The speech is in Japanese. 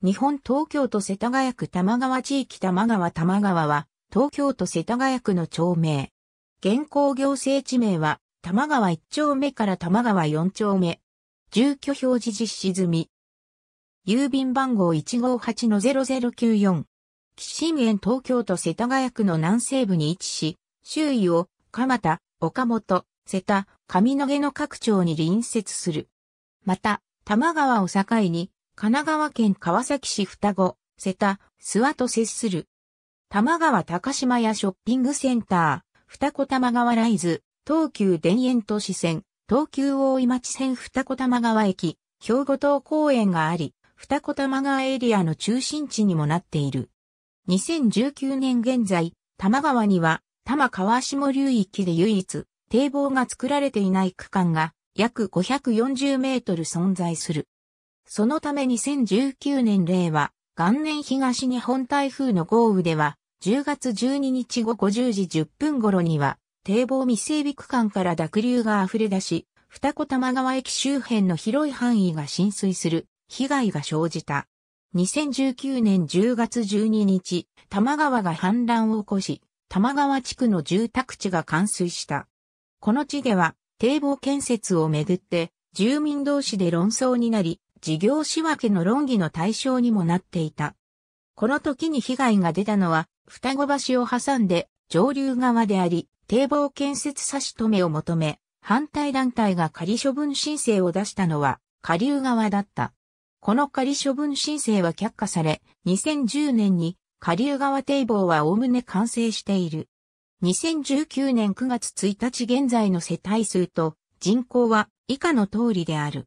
日本東京都世田谷区玉川地域玉川玉川は、東京都世田谷区の町名。現行行政地名は、玉川1丁目から玉川4丁目。住居表示実施済み。郵便番号158-0094。岸園東京都世田谷区の南西部に位置し、周囲を、蒲田、岡本、瀬田、上野毛の各町に隣接する。また、玉川を境に、神奈川県川崎市双子、瀬田、諏訪と接する。多摩川高島屋ショッピングセンター、二子玉川ライズ、東急田園都市線、東急大井町線二子玉川駅、兵庫島公園があり、二子玉川エリアの中心地にもなっている。2019年現在、多摩川には、多摩川下流域で唯一、堤防が作られていない区間が約540メートル存在する。そのため2019年令和、元年東日本台風の豪雨では、10月12日午後10時10分頃には、堤防未整備区間から濁流が溢れ出し、二子玉川駅周辺の広い範囲が浸水する被害が生じた。2019年10月12日、玉川が氾濫を起こし、玉川地区の住宅地が冠水した。この地では、堤防建設をめぐって、住民同士で論争になり、事業仕分けの論議の対象にもなっていた。この時に被害が出たのは、双子橋を挟んで上流側であり、堤防建設差し止めを求め、反対団体が仮処分申請を出したのは下流側だった。この仮処分申請は却下され、2010年に下流側堤防はおおむね完成している。2019年9月1日現在の世帯数と人口は以下の通りである。